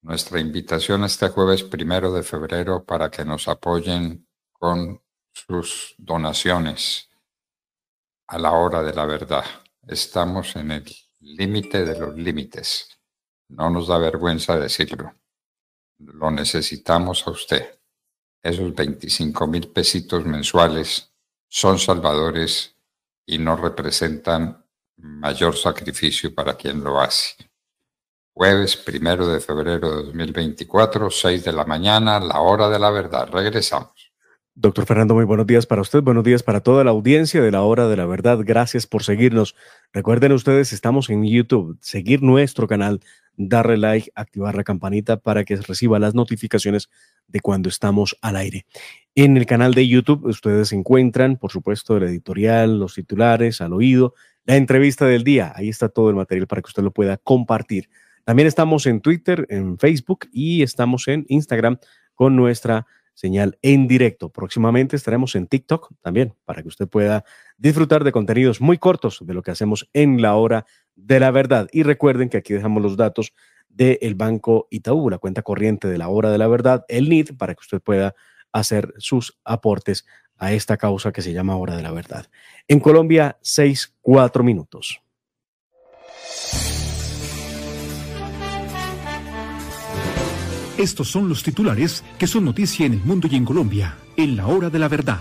Nuestra invitación este jueves primero de febrero para que nos apoyen con sus donaciones a la hora de la verdad. Estamos en el límite de los límites. No nos da vergüenza decirlo. Lo necesitamos a usted. Esos 25 mil pesitos mensuales son salvadores y no representan mayor sacrificio para quien lo hace. Jueves primero de febrero de 2024, 6 de la mañana, la hora de la verdad. Regresamos. Doctor Fernando, muy buenos días para usted, buenos días para toda la audiencia de la hora de la verdad. Gracias por seguirnos. Recuerden ustedes, estamos en YouTube, seguir nuestro canal, darle like, activar la campanita para que reciba las notificaciones de cuando estamos al aire. En el canal de YouTube ustedes encuentran, por supuesto, el editorial, los titulares al oído, la entrevista del día. Ahí está todo el material para que usted lo pueda compartir. También estamos en Twitter, en Facebook y estamos en Instagram con nuestra señal en directo. Próximamente estaremos en TikTok también para que usted pueda disfrutar de contenidos muy cortos de lo que hacemos en la hora de la verdad. Y recuerden que aquí dejamos los datos del Banco Itaú, la cuenta corriente de la hora de la verdad, el NID, para que usted pueda hacer sus aportes a esta causa que se llama Hora de la Verdad. En Colombia, seis, cuatro minutos. Estos son los titulares que son noticia en el mundo y en Colombia, en la hora de la verdad.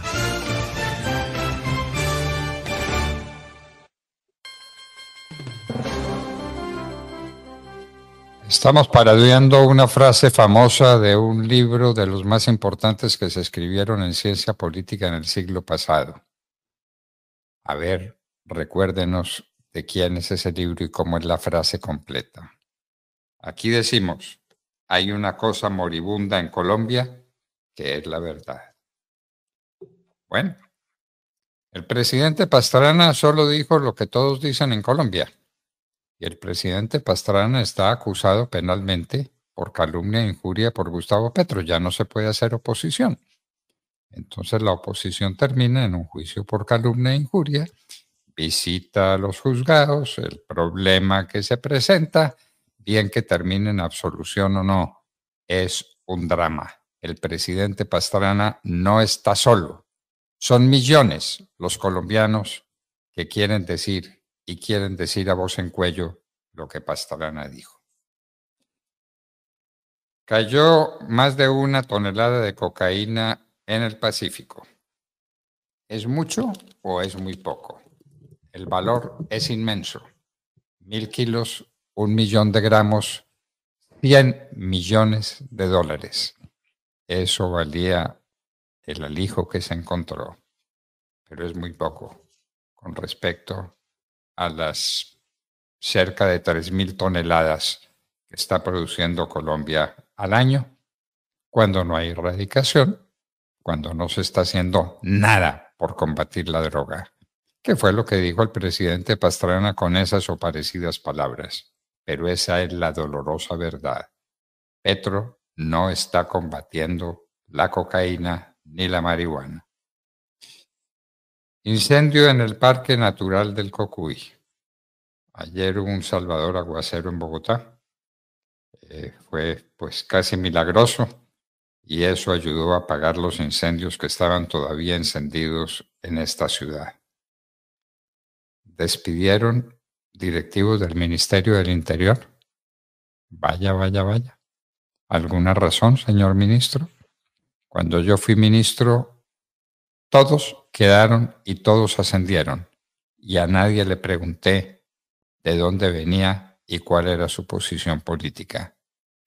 Estamos parodiando una frase famosa de un libro de los más importantes que se escribieron en ciencia política en el siglo pasado. A ver, recuérdenos de quién es ese libro y cómo es la frase completa. Aquí decimos, hay una cosa moribunda en Colombia que es la verdad. Bueno, el presidente Pastrana solo dijo lo que todos dicen en Colombia. Y el presidente Pastrana está acusado penalmente por calumnia e injuria por Gustavo Petro. Ya no se puede hacer oposición. Entonces la oposición termina en un juicio por calumnia e injuria, visita a los juzgados, el problema que se presenta, bien que termine en absolución o no, es un drama. El presidente Pastrana no está solo. Son millones los colombianos que quieren decir y quieren decir a voz en cuello lo que Pastrana dijo. Cayó más de una tonelada de cocaína en el Pacífico. ¿Es mucho o es muy poco? El valor es inmenso. Mil kilos un millón de gramos, 100 millones de dólares. Eso valía el alijo que se encontró, pero es muy poco con respecto a las cerca de 3.000 toneladas que está produciendo Colombia al año, cuando no hay erradicación, cuando no se está haciendo nada por combatir la droga, que fue lo que dijo el presidente Pastrana con esas o parecidas palabras pero esa es la dolorosa verdad. Petro no está combatiendo la cocaína ni la marihuana. Incendio en el Parque Natural del Cocuy. Ayer hubo un Salvador Aguacero en Bogotá. Eh, fue pues casi milagroso y eso ayudó a apagar los incendios que estaban todavía encendidos en esta ciudad. Despidieron Directivo del Ministerio del Interior. Vaya, vaya, vaya. ¿Alguna razón, señor ministro? Cuando yo fui ministro, todos quedaron y todos ascendieron. Y a nadie le pregunté de dónde venía y cuál era su posición política.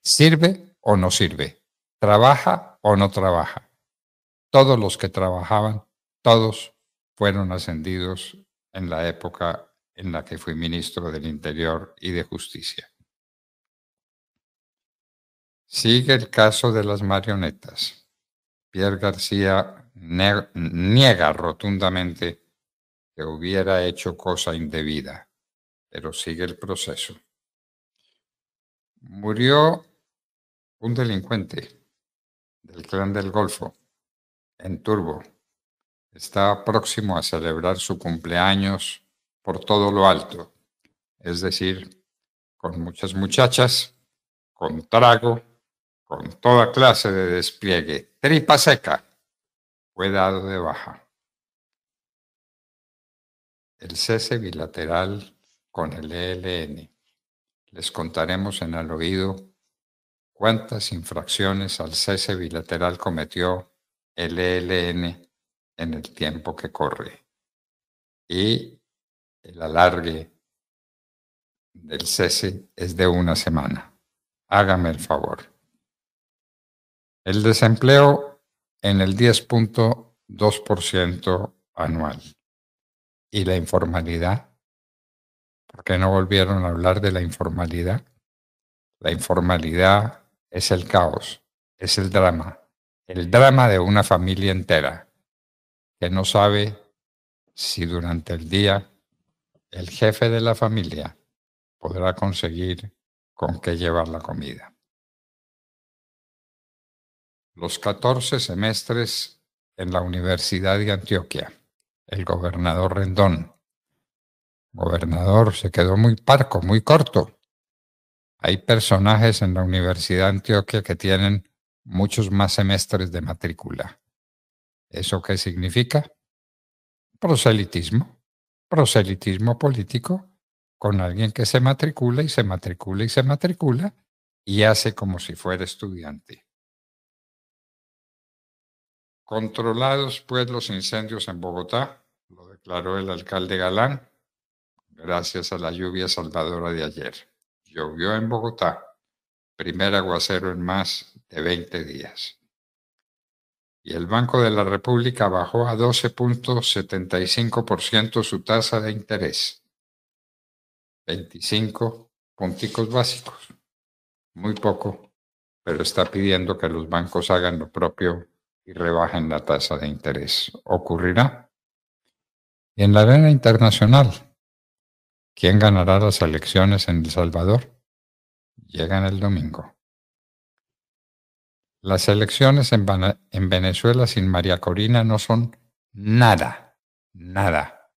¿Sirve o no sirve? ¿Trabaja o no trabaja? Todos los que trabajaban, todos fueron ascendidos en la época en la que fui ministro del Interior y de Justicia. Sigue el caso de las marionetas. Pierre García niega rotundamente que hubiera hecho cosa indebida, pero sigue el proceso. Murió un delincuente del clan del Golfo, en Turbo. Está próximo a celebrar su cumpleaños por todo lo alto, es decir, con muchas muchachas, con trago, con toda clase de despliegue. Tripa seca fue dado de baja. El cese bilateral con el ELN. Les contaremos en al oído cuántas infracciones al cese bilateral cometió el ELN en el tiempo que corre. Y el alargue del cese es de una semana. Hágame el favor. El desempleo en el 10.2% anual. ¿Y la informalidad? ¿Por qué no volvieron a hablar de la informalidad? La informalidad es el caos, es el drama, el drama de una familia entera que no sabe si durante el día el jefe de la familia podrá conseguir con qué llevar la comida. Los 14 semestres en la Universidad de Antioquia, el gobernador Rendón. Gobernador se quedó muy parco, muy corto. Hay personajes en la Universidad de Antioquia que tienen muchos más semestres de matrícula. ¿Eso qué significa? Proselitismo proselitismo político con alguien que se matricula y se matricula y se matricula y hace como si fuera estudiante. Controlados pues los incendios en Bogotá, lo declaró el alcalde Galán, gracias a la lluvia salvadora de ayer. Llovió en Bogotá, primer aguacero en más de 20 días y el Banco de la República bajó a 12.75% su tasa de interés. 25 puntos básicos. Muy poco, pero está pidiendo que los bancos hagan lo propio y rebajen la tasa de interés. ¿Ocurrirá? Y en la arena internacional, ¿quién ganará las elecciones en El Salvador? Llegan el domingo. Las elecciones en, Venezuela sin María Corina no son nada, nada.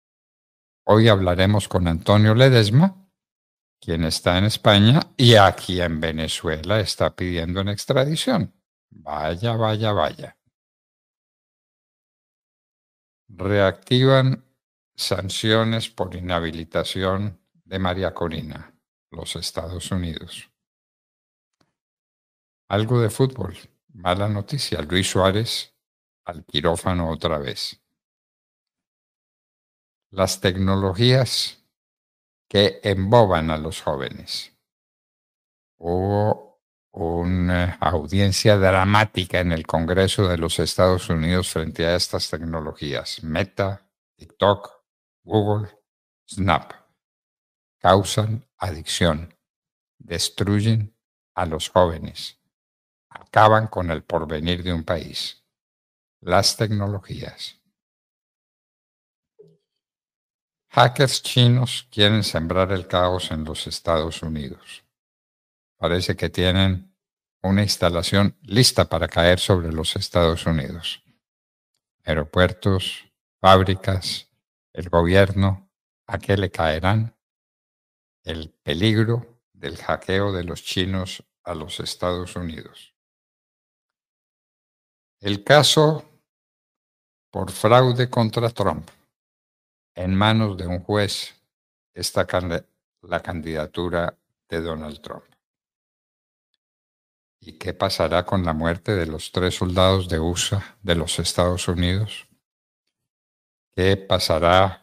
Hoy hablaremos con Antonio Ledesma, quien está en España y aquí en Venezuela está pidiendo en extradición. Vaya, vaya, vaya. Reactivan sanciones por inhabilitación de María Corina, los Estados Unidos. Algo de fútbol. Mala noticia, Luis Suárez al quirófano otra vez. Las tecnologías que emboban a los jóvenes. Hubo una audiencia dramática en el Congreso de los Estados Unidos frente a estas tecnologías. Meta, TikTok, Google, Snap. Causan adicción. Destruyen a los jóvenes acaban con el porvenir de un país. Las tecnologías. Hackers chinos quieren sembrar el caos en los Estados Unidos. Parece que tienen una instalación lista para caer sobre los Estados Unidos. Aeropuertos, fábricas, el gobierno, ¿a qué le caerán? El peligro del hackeo de los chinos a los Estados Unidos el caso por fraude contra Trump en manos de un juez está la candidatura de Donald Trump. ¿Y qué pasará con la muerte de los tres soldados de USA de los Estados Unidos? ¿Qué pasará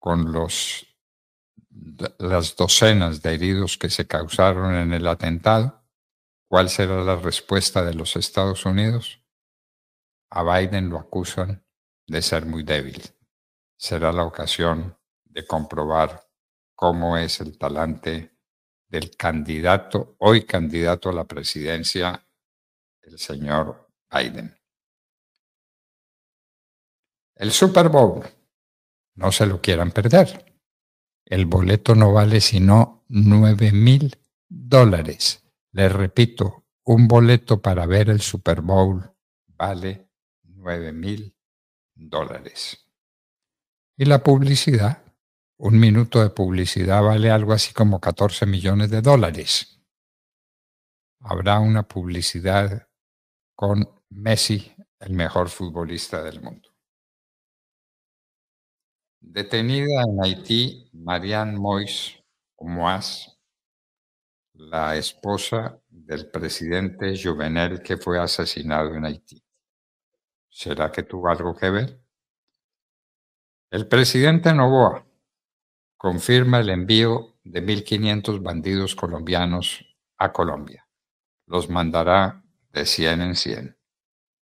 con los, las docenas de heridos que se causaron en el atentado? ¿Cuál será la respuesta de los Estados Unidos? A Biden lo acusan de ser muy débil. Será la ocasión de comprobar cómo es el talante del candidato, hoy candidato a la presidencia, el señor Biden. El Super Bowl, no se lo quieran perder. El boleto no vale sino 9 mil dólares. Les repito, un boleto para ver el Super Bowl vale nueve mil dólares. Y la publicidad, un minuto de publicidad vale algo así como 14 millones de dólares. Habrá una publicidad con Messi, el mejor futbolista del mundo. Detenida en Haití, Marianne Mois, la esposa del presidente Juvenel que fue asesinado en Haití. ¿Será que tuvo algo que ver? El presidente Novoa confirma el envío de 1.500 bandidos colombianos a Colombia. Los mandará de 100 en 100.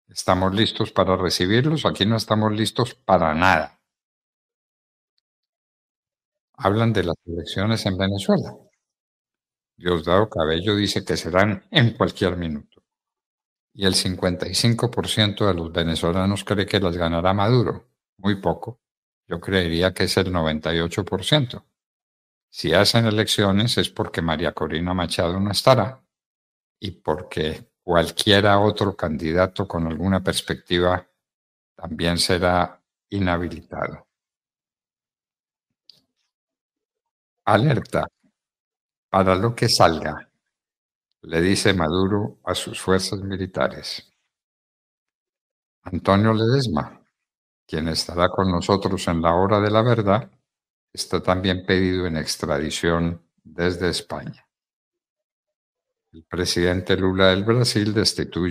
¿Estamos listos para recibirlos? Aquí no estamos listos para nada. Hablan de las elecciones en Venezuela. Diosdado Cabello dice que serán en cualquier minuto y el 55% de los venezolanos cree que las ganará Maduro. Muy poco. Yo creería que es el 98%. Si hacen elecciones es porque María Corina Machado no estará y porque cualquiera otro candidato con alguna perspectiva también será inhabilitado. Alerta para lo que salga le dice Maduro a sus fuerzas militares. Antonio Ledesma, quien estará con nosotros en la hora de la verdad, está también pedido en extradición desde España. El presidente Lula del Brasil destituye